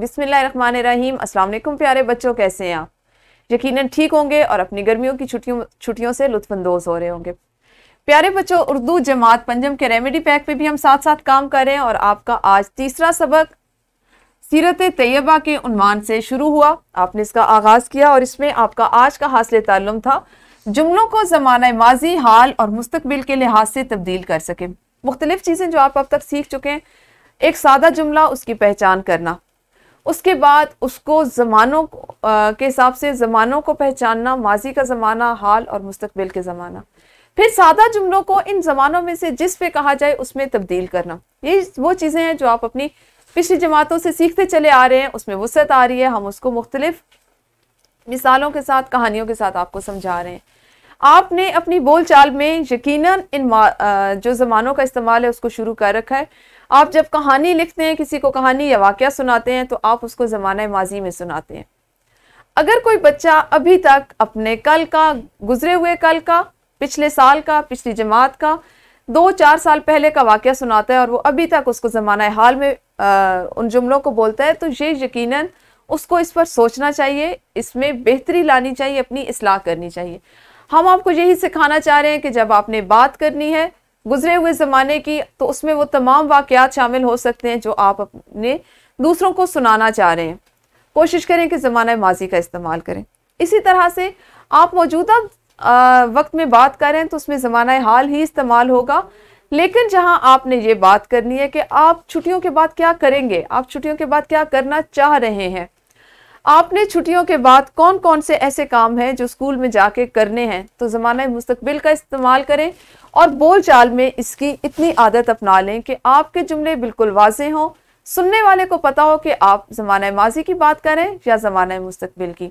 बिसमीम असलम प्यारे बच्चों कैसे हैं आप यकीनन ठीक होंगे और अपनी गर्मियों की छुट्टियों छुट्टियों से लुत्फानंदोज हो रहे होंगे प्यारे बच्चों उर्दू जमात पंजम के रेमेडी पैक पे भी हम साथ साथ काम कर रहे हैं और आपका आज तीसरा सबक सीरत तैयबा के उनवान से शुरू हुआ आपने इसका आगाज़ किया और इसमें आपका आज का हासिल तल्लम था जुमलों को ज़माना माजी हाल और मुस्तबिल के लिहाज से तब्दील कर सकें मुख्तलिफ़ चीज़ें जो आप अब तक सीख चुके हैं एक सादा जुमला उसकी पहचान करना उसके बाद उसको ज़मानों के हिसाब से ज़मानों को पहचानना माजी का ज़माना हाल और मुस्तबिल के ज़माना फिर सादा जुमलों को इन ज़मानों में से जिस पे कहा जाए उसमें तब्दील करना ये वो चीज़ें हैं जो आप अपनी पिछली जमातों से सीखते चले आ रहे हैं उसमें वसत आ रही है हम उसको मुख्तलिफ मिसालों के साथ कहानियों के साथ आपको समझा रहे हैं आपने अपनी बोलचाल में यकीनन इन जो ज़मानों का इस्तेमाल है उसको शुरू कर रखा है आप जब कहानी लिखते हैं किसी को कहानी या वाक़ सुनाते हैं तो आप उसको ज़माना माजी में सुनाते हैं अगर कोई बच्चा अभी तक अपने कल का गुजरे हुए कल का पिछले साल का पिछली जमात का दो चार साल पहले का वाक़ सुनाता है और वो अभी तक उसको ज़माना हाल में आ, उन जुमलों को बोलता है तो ये यकीनन उसको इस पर सोचना चाहिए इसमें बेहतरी लानी चाहिए अपनी असलाह करनी चाहिए हम आपको यही सिखाना चाह रहे हैं कि जब आपने बात करनी है गुजरे हुए ज़माने की तो उसमें वो तमाम वाक़ात शामिल हो सकते हैं जो आप अपने दूसरों को सुनाना चाह रहे हैं कोशिश करें कि ज़माना माजी का इस्तेमाल करें इसी तरह से आप मौजूदा वक्त में बात करें तो उसमें ज़माना हाल ही इस्तेमाल होगा लेकिन जहां आपने ये बात करनी है कि आप छुट्टियों के बाद क्या करेंगे आप छुट्टियों के बाद क्या करना चाह रहे हैं आपने छुट्टियों के बाद कौन कौन से ऐसे काम हैं जो स्कूल में जाके करने हैं तो ज़माना मुस्तबिल का इस्तेमाल करें और बोल चाल में इसकी इतनी आदत अपना लें कि आपके जुमले बिल्कुल वाजे हों सुनने वाले को पता हो कि आप ज़माना माजी की बात करें या ज़माना मुस्तबिल की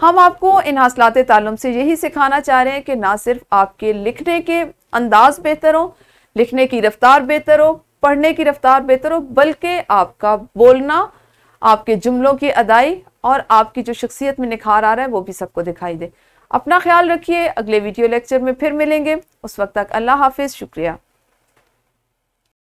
हम आपको इन हासिलात तालम से यही सिखाना चाह रहे हैं कि ना सिर्फ आपके लिखने के अंदाज बेहतर हो लिखने की रफ्तार बेहतर हो पढ़ने की रफ्तार बेहतर हो बल्कि आपका बोलना आपके जुमलों की अदाई और आपकी जो शख्सियत में निखार आ रहा है वो भी सबको दिखाई दे अपना ख्याल रखिए अगले वीडियो लेक्चर में फिर मिलेंगे उस वक्त तक अल्लाह हाफिज़ शुक्रिया